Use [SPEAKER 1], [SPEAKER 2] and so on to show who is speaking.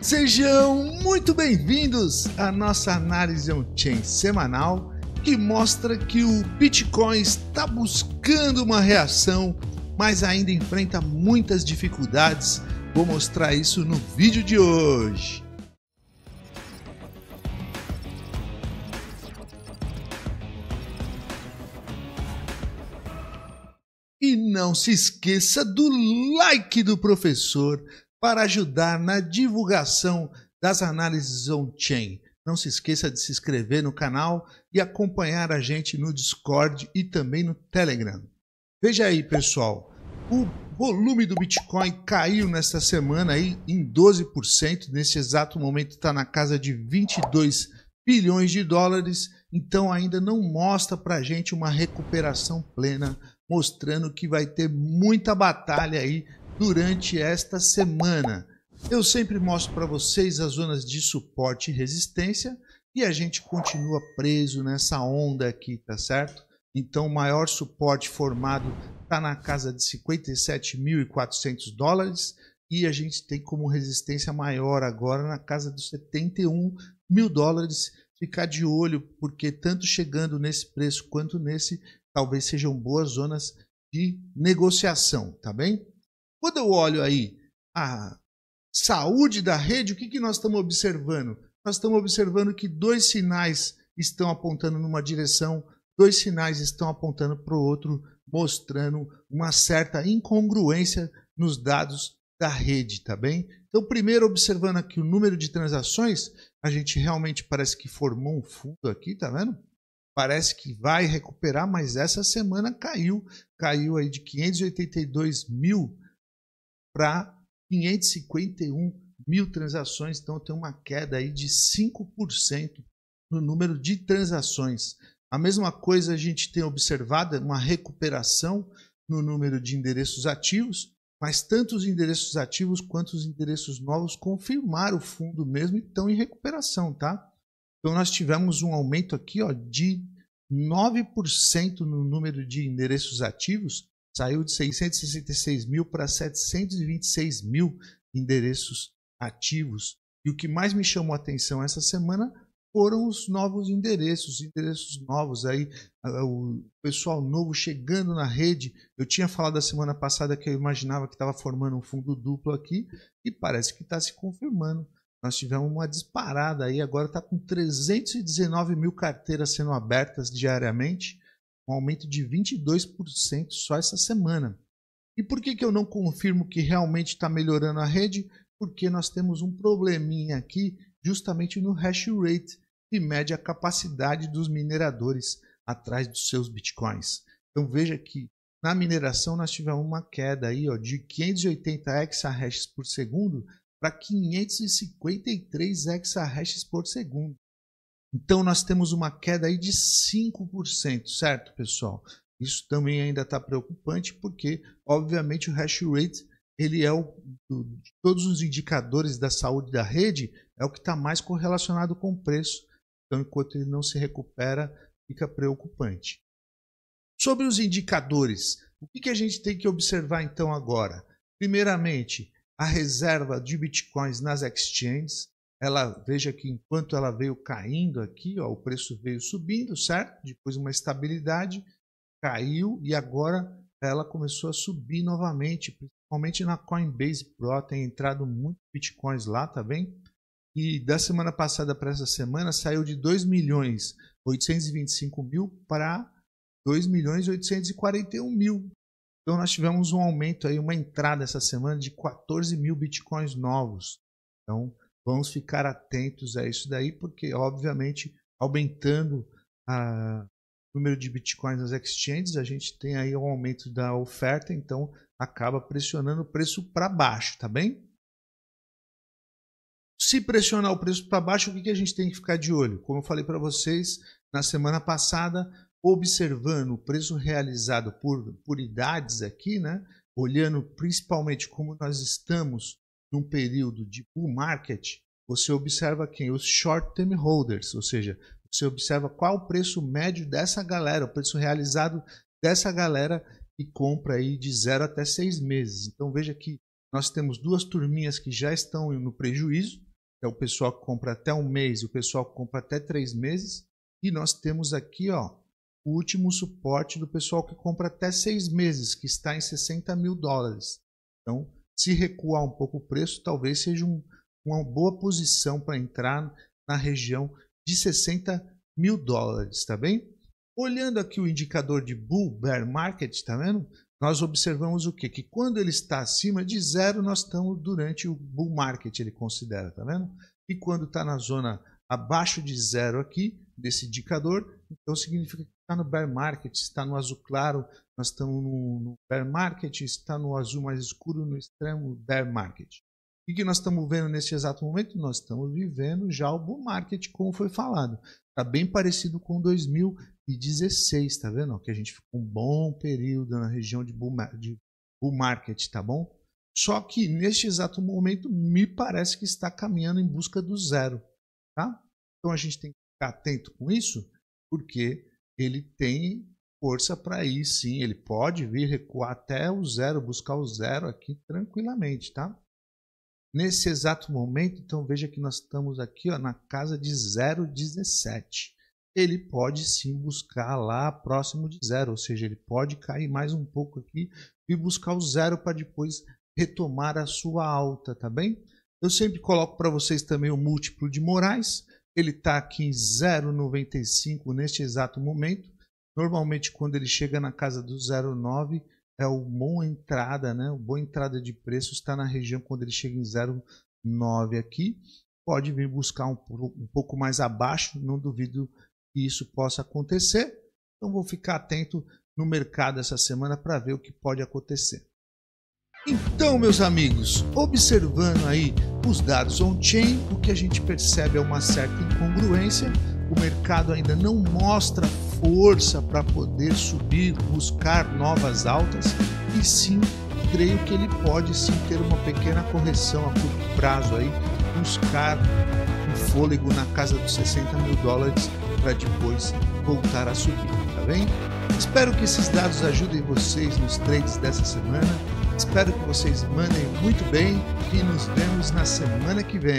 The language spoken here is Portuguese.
[SPEAKER 1] Sejam muito bem-vindos à nossa análise on-chain semanal que mostra que o Bitcoin está buscando uma reação, mas ainda enfrenta muitas dificuldades. Vou mostrar isso no vídeo de hoje. E não se esqueça do like do professor, para ajudar na divulgação das análises on-chain. Não se esqueça de se inscrever no canal e acompanhar a gente no Discord e também no Telegram. Veja aí, pessoal, o volume do Bitcoin caiu nesta semana aí em 12%, nesse exato momento está na casa de 22 bilhões de dólares, então ainda não mostra para a gente uma recuperação plena, mostrando que vai ter muita batalha aí durante esta semana. Eu sempre mostro para vocês as zonas de suporte e resistência e a gente continua preso nessa onda aqui, tá certo? Então, o maior suporte formado está na casa de 57.400 dólares e a gente tem como resistência maior agora na casa dos 71 mil dólares. Ficar de olho, porque tanto chegando nesse preço quanto nesse, talvez sejam boas zonas de negociação, tá bem? Quando eu olho aí a saúde da rede, o que, que nós estamos observando? Nós estamos observando que dois sinais estão apontando numa direção, dois sinais estão apontando para o outro, mostrando uma certa incongruência nos dados da rede, tá bem? Então, primeiro, observando aqui o número de transações, a gente realmente parece que formou um fundo aqui, tá vendo? Parece que vai recuperar, mas essa semana caiu. Caiu aí de 582 mil para 551 mil transações, então tem uma queda aí de 5% no número de transações. A mesma coisa a gente tem observado, é uma recuperação no número de endereços ativos, mas tanto os endereços ativos quanto os endereços novos confirmaram o fundo mesmo e estão em recuperação, tá? Então nós tivemos um aumento aqui ó, de 9% no número de endereços ativos saiu de 666 mil para 726 mil endereços ativos. E o que mais me chamou a atenção essa semana foram os novos endereços, endereços novos aí, o pessoal novo chegando na rede. Eu tinha falado a semana passada que eu imaginava que estava formando um fundo duplo aqui e parece que está se confirmando. Nós tivemos uma disparada aí, agora está com 319 mil carteiras sendo abertas diariamente um aumento de 22% só essa semana. E por que, que eu não confirmo que realmente está melhorando a rede? Porque nós temos um probleminha aqui justamente no hash rate, que mede a capacidade dos mineradores atrás dos seus bitcoins. Então veja que na mineração nós tivemos uma queda aí, ó, de 580 exahashes por segundo para 553 exahashes por segundo. Então nós temos uma queda aí de 5%, certo, pessoal? Isso também ainda está preocupante porque, obviamente, o hash rate ele é o de todos os indicadores da saúde da rede é o que está mais correlacionado com o preço. Então, enquanto ele não se recupera, fica preocupante. Sobre os indicadores, o que, que a gente tem que observar então agora? Primeiramente, a reserva de bitcoins nas exchanges ela veja que enquanto ela veio caindo aqui, ó, o preço veio subindo, certo? Depois uma estabilidade, caiu e agora ela começou a subir novamente, principalmente na Coinbase Pro, tem entrado muito bitcoins lá, tá bem? E da semana passada para essa semana saiu de 2 milhões 825 mil para 2 milhões 841 mil. Então nós tivemos um aumento aí, uma entrada essa semana de 14 mil bitcoins novos. Então Vamos ficar atentos a isso daí, porque, obviamente, aumentando a, o número de bitcoins nas exchanges, a gente tem aí um aumento da oferta, então acaba pressionando o preço para baixo, tá bem? Se pressionar o preço para baixo, o que, que a gente tem que ficar de olho? Como eu falei para vocês na semana passada, observando o preço realizado por, por idades aqui, né? olhando principalmente como nós estamos num período de bull market, você observa quem? Os short term holders, ou seja, você observa qual o preço médio dessa galera, o preço realizado dessa galera que compra aí de zero até seis meses. Então veja que nós temos duas turminhas que já estão no prejuízo, é o pessoal que compra até um mês e o pessoal que compra até três meses, e nós temos aqui ó, o último suporte do pessoal que compra até seis meses, que está em 60 mil dólares. Então, se recuar um pouco o preço, talvez seja um, uma boa posição para entrar na região de 60 mil dólares, tá bem? Olhando aqui o indicador de Bull Bear Market, tá vendo? Nós observamos o quê? Que quando ele está acima de zero, nós estamos durante o Bull Market, ele considera, tá vendo? E quando está na zona abaixo de zero aqui, desse indicador, então significa que está no bear market, está no azul claro, nós estamos no, no bear market, está no azul mais escuro, no extremo bear market. O que nós estamos vendo nesse exato momento? Nós estamos vivendo já o bull market, como foi falado. Está bem parecido com 2016, tá vendo? Que a gente ficou um bom período na região de bull, de bull market, tá bom? Só que neste exato momento me parece que está caminhando em busca do zero, tá? Então a gente tem que ficar atento com isso, porque ele tem força para ir sim, ele pode vir recuar até o zero, buscar o zero aqui tranquilamente, tá? Nesse exato momento, então veja que nós estamos aqui ó, na casa de 0,17. Ele pode sim buscar lá próximo de zero, ou seja, ele pode cair mais um pouco aqui e buscar o zero para depois retomar a sua alta, tá bem? Eu sempre coloco para vocês também o múltiplo de Moraes. Ele está aqui em 0,95 neste exato momento. Normalmente, quando ele chega na casa do 0,9, é o boa entrada, né? O boa entrada de preço está na região quando ele chega em 0,9 aqui. Pode vir buscar um, um pouco mais abaixo, não duvido que isso possa acontecer. Então, vou ficar atento no mercado essa semana para ver o que pode acontecer. Então, meus amigos, observando aí os dados on-chain, o que a gente percebe é uma certa incongruência. O mercado ainda não mostra força para poder subir, buscar novas altas, e sim creio que ele pode sim ter uma pequena correção a curto prazo aí, buscar um fôlego na casa dos 60 mil dólares para depois voltar a subir, tá bem? Espero que esses dados ajudem vocês nos trades dessa semana Espero que vocês mandem muito bem e nos vemos na semana que vem.